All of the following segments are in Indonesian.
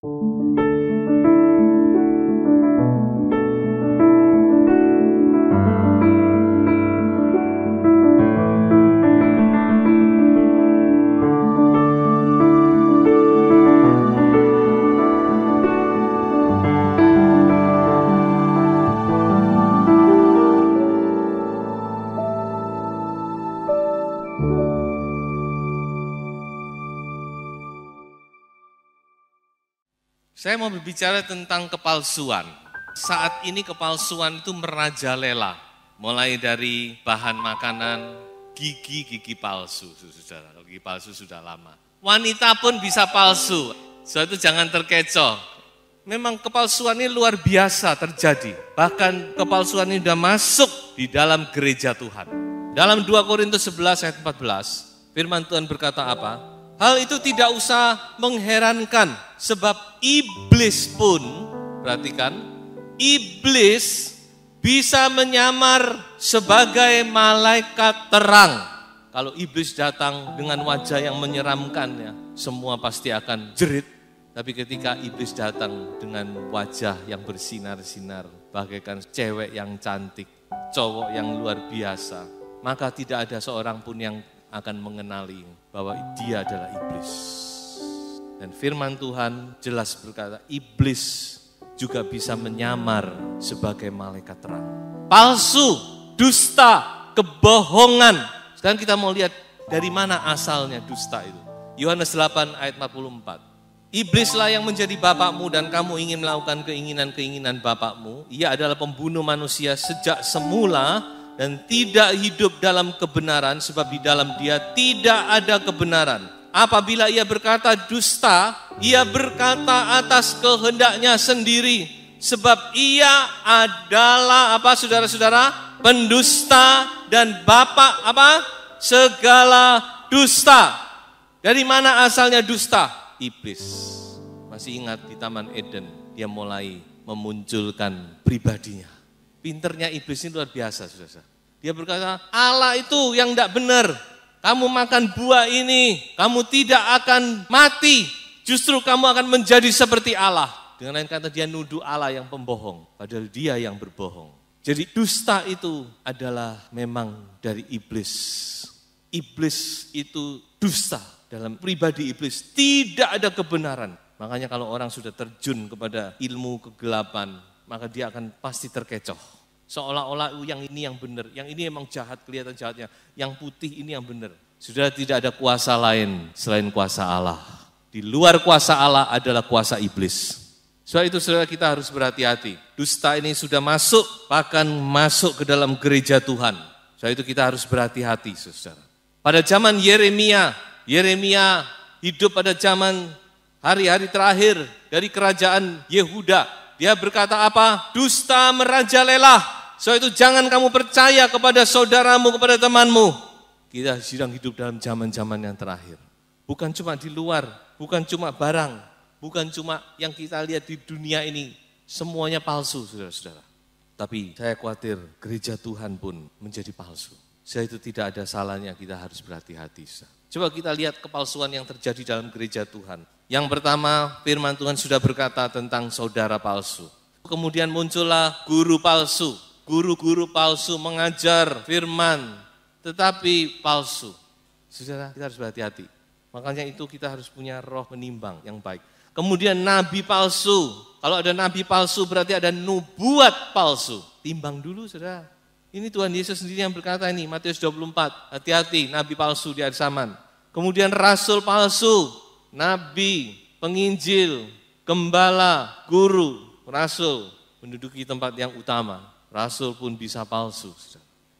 Thank you. Saya mau berbicara tentang kepalsuan. Saat ini kepalsuan itu merajalela. Mulai dari bahan makanan, gigi, gigi palsu. Saudara, gigi palsu sudah lama. Wanita pun bisa palsu. Soal itu jangan terkecoh. Memang kepalsuan ini luar biasa terjadi. Bahkan kepalsuan ini sudah masuk di dalam gereja Tuhan. Dalam 2 Korintus 11 ayat 14, firman Tuhan berkata apa? Hal itu tidak usah mengherankan sebab iblis pun perhatikan iblis bisa menyamar sebagai malaikat terang. Kalau iblis datang dengan wajah yang menyeramkannya, semua pasti akan jerit. Tapi ketika iblis datang dengan wajah yang bersinar-sinar, bagaikan cewek yang cantik, cowok yang luar biasa, maka tidak ada seorang pun yang akan mengenali bahwa dia adalah iblis. Dan firman Tuhan jelas berkata, iblis juga bisa menyamar sebagai malaikat terang. Palsu, dusta, kebohongan. Sekarang kita mau lihat dari mana asalnya dusta itu. Yohanes 8 ayat 44. Iblislah yang menjadi bapakmu dan kamu ingin melakukan keinginan-keinginan bapakmu. Ia adalah pembunuh manusia sejak semula dan tidak hidup dalam kebenaran sebab di dalam dia tidak ada kebenaran. Apabila ia berkata dusta, ia berkata atas kehendaknya sendiri sebab ia adalah apa saudara-saudara? pendusta dan bapak apa? segala dusta. Dari mana asalnya dusta? Iblis. Masih ingat di Taman Eden dia mulai memunculkan pribadinya. Pinternya iblis ini luar biasa, saudara. Dia berkata, Allah itu yang tidak benar. Kamu makan buah ini, kamu tidak akan mati. Justru kamu akan menjadi seperti Allah. Dengan lain kata, dia nuduh Allah yang pembohong. Padahal dia yang berbohong. Jadi dusta itu adalah memang dari iblis. Iblis itu dusta dalam pribadi iblis. Tidak ada kebenaran. Makanya kalau orang sudah terjun kepada ilmu kegelapan, maka dia akan pasti terkecoh Seolah-olah yang ini yang benar, yang ini emang jahat kelihatan jahatnya, yang putih ini yang benar. Sudah tidak ada kuasa lain selain kuasa Allah. Di luar kuasa Allah adalah kuasa iblis. Soal itu saudara kita harus berhati-hati. Dusta ini sudah masuk, bahkan masuk ke dalam gereja Tuhan. Soal itu kita harus berhati-hati saudara. Pada zaman Yeremia, Yeremia hidup pada zaman hari-hari terakhir dari kerajaan Yehuda. Dia berkata apa? Dusta merajalela. So itu jangan kamu percaya kepada saudaramu, kepada temanmu. Kita sedang hidup dalam zaman-zaman yang terakhir. Bukan cuma di luar, bukan cuma barang, bukan cuma yang kita lihat di dunia ini. Semuanya palsu, saudara-saudara. Tapi saya khawatir gereja Tuhan pun menjadi palsu. Saya itu tidak ada salahnya kita harus berhati-hati. Coba kita lihat kepalsuan yang terjadi dalam gereja Tuhan. Yang pertama, firman Tuhan sudah berkata tentang saudara palsu. Kemudian muncullah guru palsu guru-guru palsu mengajar firman, tetapi palsu. Saudara, kita harus berhati-hati. Makanya itu kita harus punya roh menimbang yang baik. Kemudian nabi palsu. Kalau ada nabi palsu berarti ada nubuat palsu. Timbang dulu saudara. Ini Tuhan Yesus sendiri yang berkata ini, Matius 24, hati-hati nabi palsu di zaman. Kemudian rasul palsu, nabi, penginjil, gembala, guru, rasul, menduduki tempat yang utama rasul pun bisa palsu.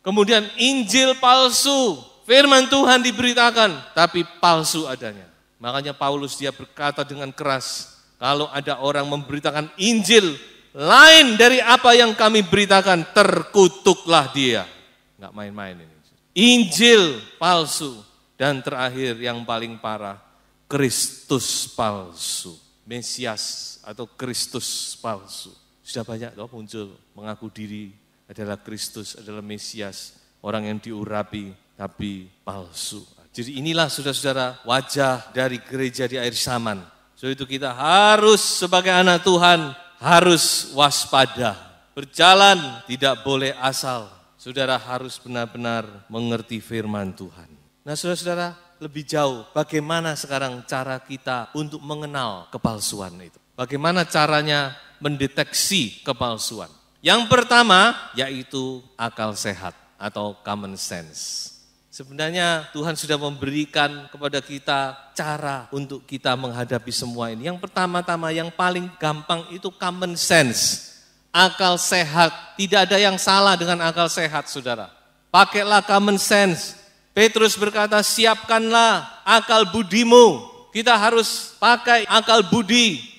Kemudian Injil palsu, firman Tuhan diberitakan, tapi palsu adanya. Makanya Paulus dia berkata dengan keras, kalau ada orang memberitakan Injil lain dari apa yang kami beritakan, terkutuklah dia. Enggak main-main ini. Injil palsu dan terakhir yang paling parah, Kristus palsu, Mesias atau Kristus palsu. Sudah banyak loh muncul mengaku diri adalah Kristus, adalah Mesias, orang yang diurapi tapi palsu. Jadi inilah saudara-saudara wajah dari gereja di air saman. Jadi itu kita harus sebagai anak Tuhan harus waspada. Berjalan tidak boleh asal. Saudara harus benar-benar mengerti firman Tuhan. Nah saudara-saudara lebih jauh bagaimana sekarang cara kita untuk mengenal kepalsuan itu. Bagaimana caranya mendeteksi kepalsuan? Yang pertama yaitu akal sehat atau common sense. Sebenarnya Tuhan sudah memberikan kepada kita cara untuk kita menghadapi semua ini. Yang pertama-tama yang paling gampang itu common sense. Akal sehat, tidak ada yang salah dengan akal sehat saudara. Pakailah common sense. Petrus berkata siapkanlah akal budimu. Kita harus pakai akal budi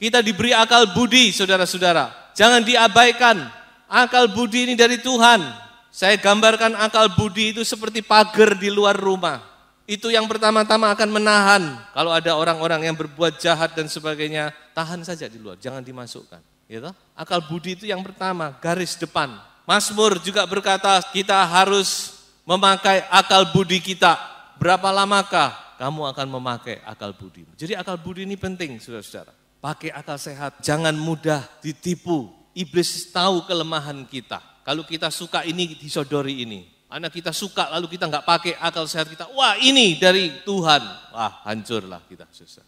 kita diberi akal budi, saudara-saudara. Jangan diabaikan. Akal budi ini dari Tuhan. Saya gambarkan akal budi itu seperti pagar di luar rumah. Itu yang pertama-tama akan menahan. Kalau ada orang-orang yang berbuat jahat dan sebagainya, tahan saja di luar, jangan dimasukkan. Gitu? Akal budi itu yang pertama, garis depan. Masmur juga berkata, kita harus memakai akal budi kita. Berapa lamakah kamu akan memakai akal budi? Jadi akal budi ini penting, saudara-saudara pakai akal sehat, jangan mudah ditipu. Iblis tahu kelemahan kita. Kalau kita suka ini disodori ini, anak kita suka lalu kita nggak pakai akal sehat kita, wah ini dari Tuhan, wah hancurlah kita susah.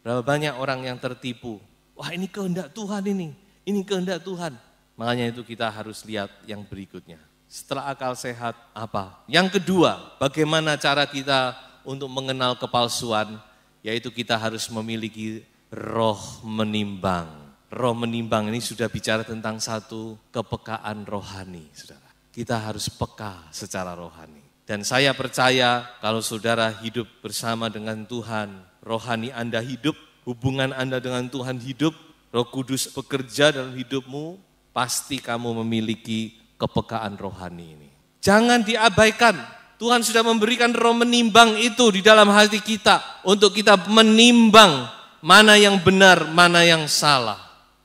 Berapa banyak orang yang tertipu, wah ini kehendak Tuhan ini, ini kehendak Tuhan. Makanya itu kita harus lihat yang berikutnya. Setelah akal sehat apa? Yang kedua, bagaimana cara kita untuk mengenal kepalsuan, yaitu kita harus memiliki roh menimbang. Roh menimbang ini sudah bicara tentang satu kepekaan rohani, saudara. Kita harus peka secara rohani. Dan saya percaya kalau saudara hidup bersama dengan Tuhan, rohani Anda hidup, hubungan Anda dengan Tuhan hidup, roh kudus bekerja dalam hidupmu, pasti kamu memiliki kepekaan rohani ini. Jangan diabaikan, Tuhan sudah memberikan roh menimbang itu di dalam hati kita untuk kita menimbang mana yang benar, mana yang salah.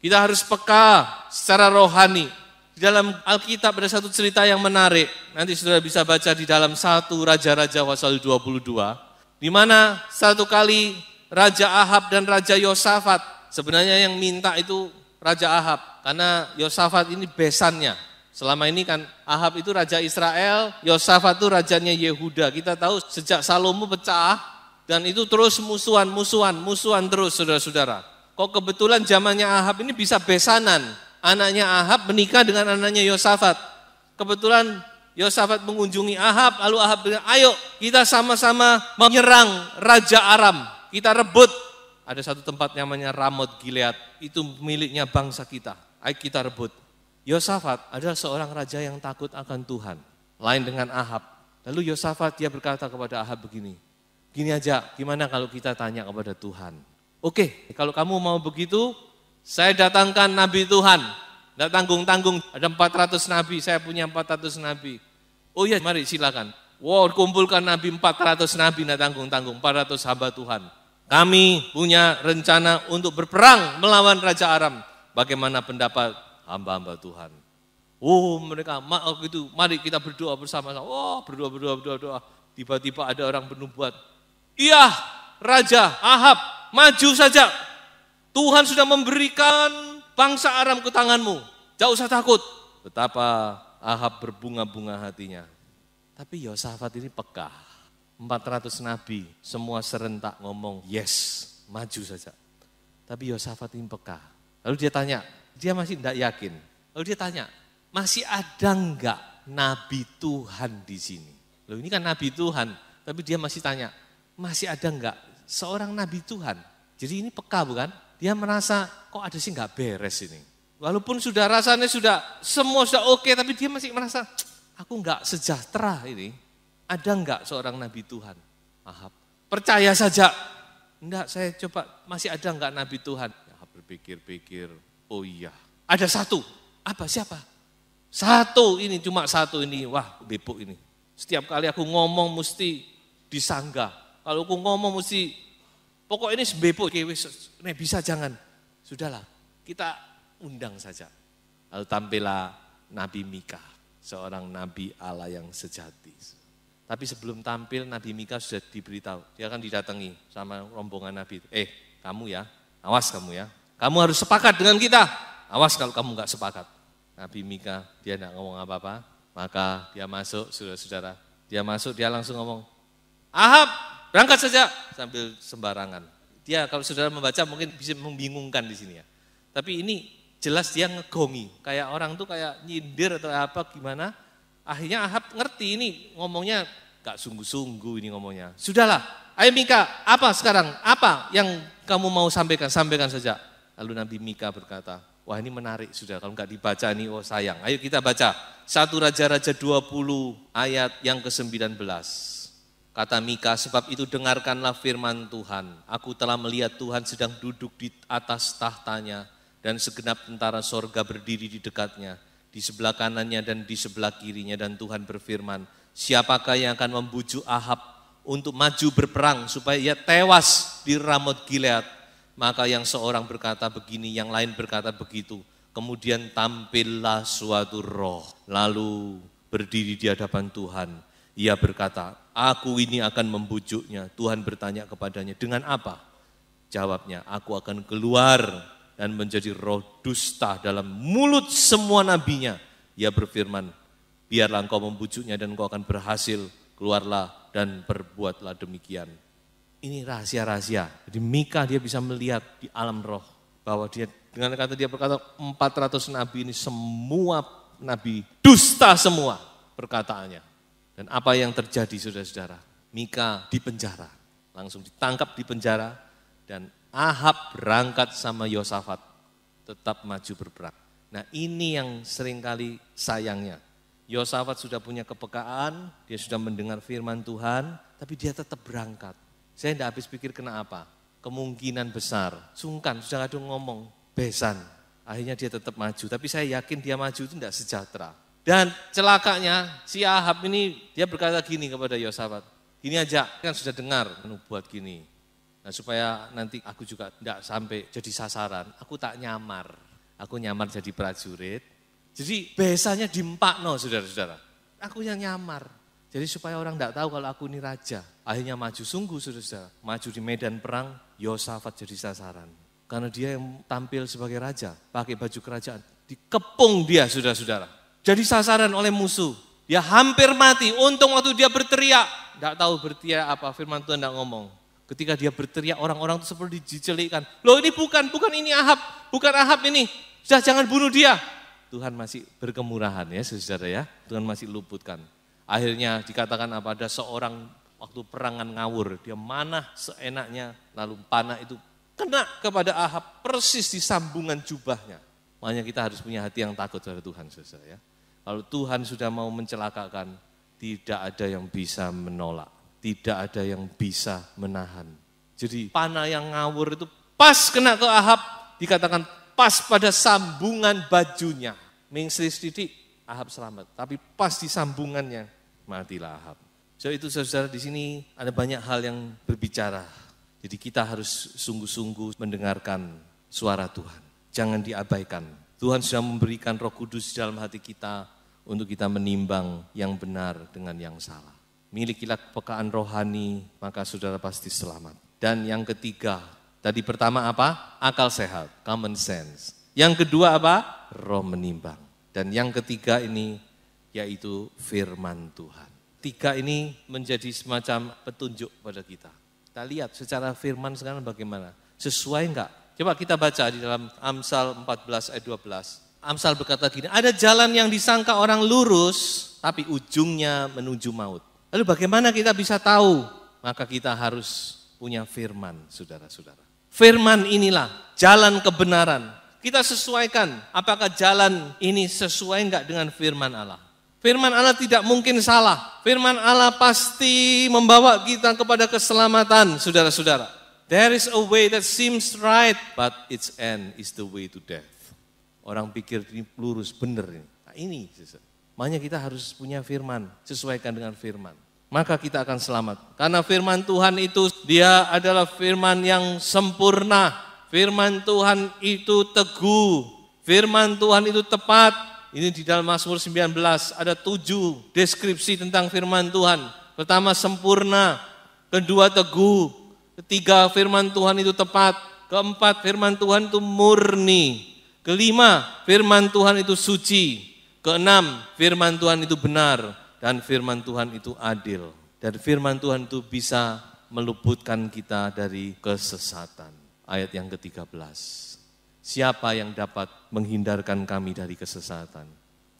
Kita harus peka secara rohani. Di dalam Alkitab ada satu cerita yang menarik. Nanti saudara bisa baca di dalam satu Raja-Raja pasal 22. Di mana satu kali Raja Ahab dan Raja Yosafat. Sebenarnya yang minta itu Raja Ahab. Karena Yosafat ini besannya. Selama ini kan Ahab itu Raja Israel, Yosafat itu rajanya Yehuda. Kita tahu sejak Salomo pecah, dan itu terus musuhan, musuhan, musuhan terus saudara-saudara. Kok kebetulan zamannya Ahab ini bisa besanan. Anaknya Ahab menikah dengan anaknya Yosafat. Kebetulan Yosafat mengunjungi Ahab, lalu Ahab bilang, ayo kita sama-sama menyerang Raja Aram. Kita rebut. Ada satu tempat namanya Ramot Gilead. Itu miliknya bangsa kita. Ayo kita rebut. Yosafat adalah seorang raja yang takut akan Tuhan. Lain dengan Ahab. Lalu Yosafat dia berkata kepada Ahab begini, Gini aja, gimana kalau kita tanya kepada Tuhan? Oke, kalau kamu mau begitu, saya datangkan nabi Tuhan. Tidak tanggung-tanggung, ada 400 nabi, saya punya 400 nabi. Oh iya, mari silakan. Wow, kumpulkan nabi 400 nabi, tidak tanggung-tanggung, 400 hamba Tuhan. Kami punya rencana untuk berperang melawan Raja Aram. Bagaimana pendapat hamba-hamba Tuhan? Oh mereka, gitu, mari kita berdoa bersama-sama. Oh berdoa, berdoa, berdoa, berdoa. Tiba-tiba ada orang penubuat, Iya, Raja Ahab, maju saja. Tuhan sudah memberikan bangsa Aram ke tanganmu. Tidak usah takut. Betapa Ahab berbunga-bunga hatinya. Tapi Yosafat ini peka. 400 nabi, semua serentak ngomong, yes, maju saja. Tapi Yosafat ini peka. Lalu dia tanya, dia masih tidak yakin. Lalu dia tanya, masih ada enggak nabi Tuhan di sini? Lalu ini kan nabi Tuhan, tapi dia masih tanya, masih ada enggak seorang nabi Tuhan. Jadi ini peka bukan? Dia merasa kok ada sih enggak beres ini. Walaupun sudah rasanya sudah semua sudah oke tapi dia masih merasa aku enggak sejahtera ini. Ada enggak seorang nabi Tuhan? Ahab, percaya saja. Enggak, saya coba masih ada enggak nabi Tuhan? Ahab berpikir-pikir, oh iya, ada satu. Apa siapa? Satu ini cuma satu ini. Wah, bepuk ini. Setiap kali aku ngomong mesti disanggah kalau aku ngomong mesti pokok ini sebebo, nek bisa jangan. Sudahlah, kita undang saja. Lalu tampillah Nabi Mika, seorang Nabi Allah yang sejati. Tapi sebelum tampil Nabi Mika sudah diberitahu, dia akan didatangi sama rombongan Nabi. Eh, kamu ya, awas kamu ya. Kamu harus sepakat dengan kita. Awas kalau kamu nggak sepakat. Nabi Mika, dia nggak ngomong apa-apa, maka dia masuk, saudara-saudara. Dia masuk, dia langsung ngomong, Ahab, berangkat saja sambil sembarangan. Dia kalau saudara membaca mungkin bisa membingungkan di sini ya. Tapi ini jelas dia ngegongi, kayak orang tuh kayak nyindir atau apa gimana. Akhirnya Ahab ngerti ini ngomongnya gak sungguh-sungguh ini ngomongnya. Sudahlah, ayo Mika, apa sekarang? Apa yang kamu mau sampaikan? Sampaikan saja. Lalu Nabi Mika berkata, wah ini menarik sudah, kalau nggak dibaca ini, oh sayang. Ayo kita baca. Satu Raja-Raja 20 ayat yang ke-19. Kata Mika, sebab itu dengarkanlah firman Tuhan. Aku telah melihat Tuhan sedang duduk di atas tahtanya dan segenap tentara sorga berdiri di dekatnya, di sebelah kanannya dan di sebelah kirinya. Dan Tuhan berfirman, siapakah yang akan membujuk Ahab untuk maju berperang supaya ia tewas di Ramot Gilead? Maka yang seorang berkata begini, yang lain berkata begitu. Kemudian tampillah suatu roh, lalu berdiri di hadapan Tuhan. Ia berkata, aku ini akan membujuknya. Tuhan bertanya kepadanya, dengan apa? Jawabnya, aku akan keluar dan menjadi roh dusta dalam mulut semua nabinya. Ia berfirman, biarlah engkau membujuknya dan engkau akan berhasil, keluarlah dan berbuatlah demikian. Ini rahasia-rahasia. Jadi Mika dia bisa melihat di alam roh bahwa dia dengan kata dia berkata 400 nabi ini semua nabi dusta semua perkataannya dan apa yang terjadi saudara-saudara? Mika di penjara, langsung ditangkap di penjara dan Ahab berangkat sama Yosafat tetap maju berperang. Nah ini yang seringkali sayangnya. Yosafat sudah punya kepekaan, dia sudah mendengar firman Tuhan, tapi dia tetap berangkat. Saya tidak habis pikir kenapa. Kemungkinan besar, sungkan, sudah ada ngomong, besan. Akhirnya dia tetap maju, tapi saya yakin dia maju itu tidak sejahtera dan celakanya si Ahab ini dia berkata gini kepada Yosafat, gini aja kan sudah dengar buat gini. Nah supaya nanti aku juga tidak sampai jadi sasaran, aku tak nyamar. Aku nyamar jadi prajurit. Jadi biasanya no, saudara-saudara. Aku yang nyamar. Jadi supaya orang tidak tahu kalau aku ini raja. Akhirnya maju sungguh saudara-saudara. Maju di medan perang, Yosafat jadi sasaran. Karena dia yang tampil sebagai raja, pakai baju kerajaan. Dikepung dia saudara-saudara jadi sasaran oleh musuh. Dia hampir mati. Untung waktu dia berteriak, tidak tahu berteriak apa. Firman Tuhan tidak ngomong. Ketika dia berteriak, orang-orang itu seperti dijelikan. Loh ini bukan, bukan ini Ahab, bukan Ahab ini. Sudah jangan bunuh dia. Tuhan masih berkemurahan ya saudara ya. Tuhan masih luputkan. Akhirnya dikatakan apa ada seorang waktu perangan ngawur. Dia manah seenaknya lalu panah itu kena kepada Ahab persis di sambungan jubahnya. Makanya kita harus punya hati yang takut terhadap Tuhan saudara ya. Kalau Tuhan sudah mau mencelakakan, tidak ada yang bisa menolak, tidak ada yang bisa menahan. Jadi panah yang ngawur itu pas kena ke Ahab, dikatakan pas pada sambungan bajunya. Mingsri sedikit, Ahab selamat. Tapi pas di sambungannya, matilah Ahab. So itu saudara di sini ada banyak hal yang berbicara. Jadi kita harus sungguh-sungguh mendengarkan suara Tuhan. Jangan diabaikan. Tuhan sudah memberikan roh kudus dalam hati kita untuk kita menimbang yang benar dengan yang salah. Milikilah kepekaan rohani, maka saudara pasti selamat. Dan yang ketiga, tadi pertama apa? Akal sehat, common sense. Yang kedua apa? Roh menimbang. Dan yang ketiga ini yaitu firman Tuhan. Tiga ini menjadi semacam petunjuk pada kita. Kita lihat secara firman sekarang bagaimana. Sesuai enggak Coba kita baca di dalam Amsal 14 ayat 12. Amsal berkata gini, ada jalan yang disangka orang lurus, tapi ujungnya menuju maut. Lalu bagaimana kita bisa tahu? Maka kita harus punya firman, saudara-saudara. Firman inilah jalan kebenaran. Kita sesuaikan apakah jalan ini sesuai enggak dengan firman Allah. Firman Allah tidak mungkin salah. Firman Allah pasti membawa kita kepada keselamatan, saudara-saudara. There is a way that seems right, but its end is the way to death. Orang pikir ini lurus, benar ini. Nah, ini, makanya kita harus punya firman, sesuaikan dengan firman. Maka kita akan selamat. Karena firman Tuhan itu, dia adalah firman yang sempurna. Firman Tuhan itu teguh. Firman Tuhan itu tepat. Ini di dalam Mazmur 19 ada tujuh deskripsi tentang firman Tuhan. Pertama sempurna, kedua teguh, Ketiga, firman Tuhan itu tepat. Keempat, firman Tuhan itu murni. Kelima, firman Tuhan itu suci. Keenam, firman Tuhan itu benar. Dan firman Tuhan itu adil. Dan firman Tuhan itu bisa meluputkan kita dari kesesatan. Ayat yang ke-13. Siapa yang dapat menghindarkan kami dari kesesatan?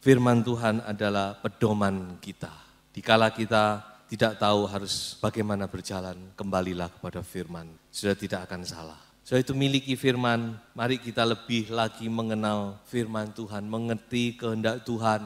Firman Tuhan adalah pedoman kita. Dikala kita tidak tahu harus bagaimana berjalan, kembalilah kepada firman. Sudah tidak akan salah. Sudah itu miliki firman, mari kita lebih lagi mengenal firman Tuhan, mengerti kehendak Tuhan,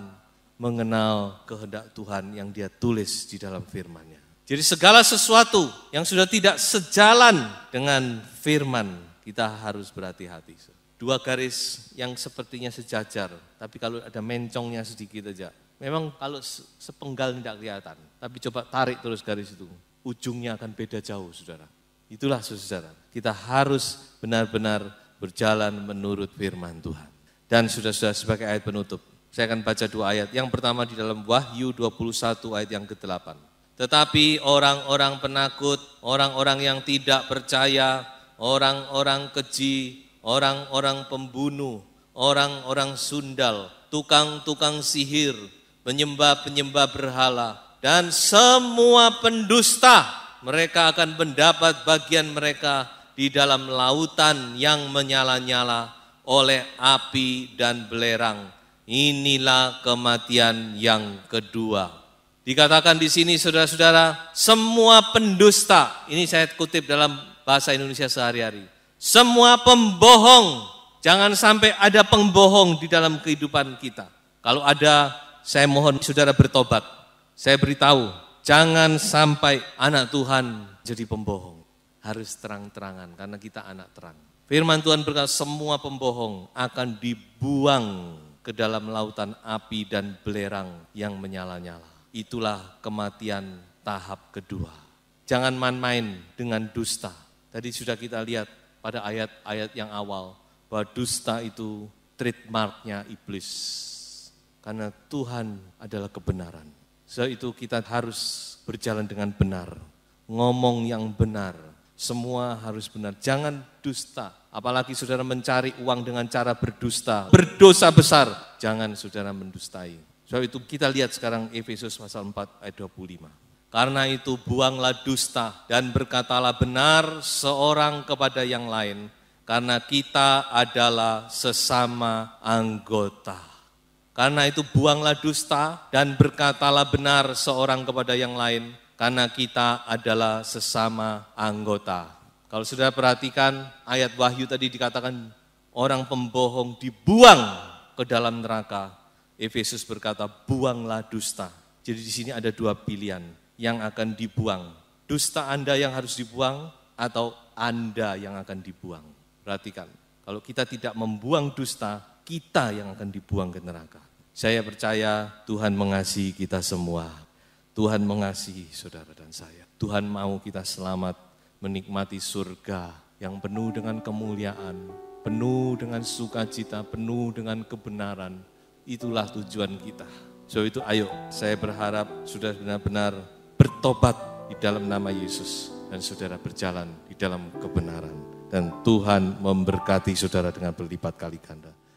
mengenal kehendak Tuhan yang dia tulis di dalam firmannya. Jadi segala sesuatu yang sudah tidak sejalan dengan firman, kita harus berhati-hati. Dua garis yang sepertinya sejajar, tapi kalau ada mencongnya sedikit aja, Memang kalau sepenggal tidak kelihatan, tapi coba tarik terus garis itu. Ujungnya akan beda jauh, saudara. Itulah saudara, kita harus benar-benar berjalan menurut firman Tuhan. Dan sudah-sudah sebagai ayat penutup, saya akan baca dua ayat. Yang pertama di dalam Wahyu 21 ayat yang ke-8. Tetapi orang-orang penakut, orang-orang yang tidak percaya, orang-orang keji, orang-orang pembunuh, orang-orang sundal, tukang-tukang sihir, penyembah-penyembah berhala, dan semua pendusta mereka akan mendapat bagian mereka di dalam lautan yang menyala-nyala oleh api dan belerang. Inilah kematian yang kedua. Dikatakan di sini saudara-saudara, semua pendusta, ini saya kutip dalam bahasa Indonesia sehari-hari. Semua pembohong, jangan sampai ada pembohong di dalam kehidupan kita. Kalau ada saya mohon saudara bertobat. Saya beritahu, jangan sampai anak Tuhan jadi pembohong. Harus terang-terangan karena kita anak terang. Firman Tuhan berkata semua pembohong akan dibuang ke dalam lautan api dan belerang yang menyala-nyala. Itulah kematian tahap kedua. Jangan main-main dengan dusta. Tadi sudah kita lihat pada ayat-ayat yang awal bahwa dusta itu trademarknya iblis karena Tuhan adalah kebenaran. Sebab itu kita harus berjalan dengan benar, ngomong yang benar, semua harus benar. Jangan dusta, apalagi saudara mencari uang dengan cara berdusta, berdosa besar. Jangan saudara mendustai. Sebab itu kita lihat sekarang Efesus pasal 4 ayat 25. Karena itu buanglah dusta dan berkatalah benar seorang kepada yang lain, karena kita adalah sesama anggota. Karena itu buanglah dusta dan berkatalah benar seorang kepada yang lain, karena kita adalah sesama anggota. Kalau sudah perhatikan ayat Wahyu tadi dikatakan orang pembohong dibuang ke dalam neraka. Efesus berkata, "Buanglah dusta." Jadi di sini ada dua pilihan yang akan dibuang. Dusta Anda yang harus dibuang atau Anda yang akan dibuang. Perhatikan, kalau kita tidak membuang dusta, kita yang akan dibuang ke neraka. Saya percaya Tuhan mengasihi kita semua. Tuhan mengasihi saudara dan saya. Tuhan mau kita selamat menikmati surga yang penuh dengan kemuliaan, penuh dengan sukacita, penuh dengan kebenaran. Itulah tujuan kita. So itu ayo saya berharap sudah benar-benar bertobat di dalam nama Yesus dan saudara berjalan di dalam kebenaran dan Tuhan memberkati saudara dengan berlipat kali ganda.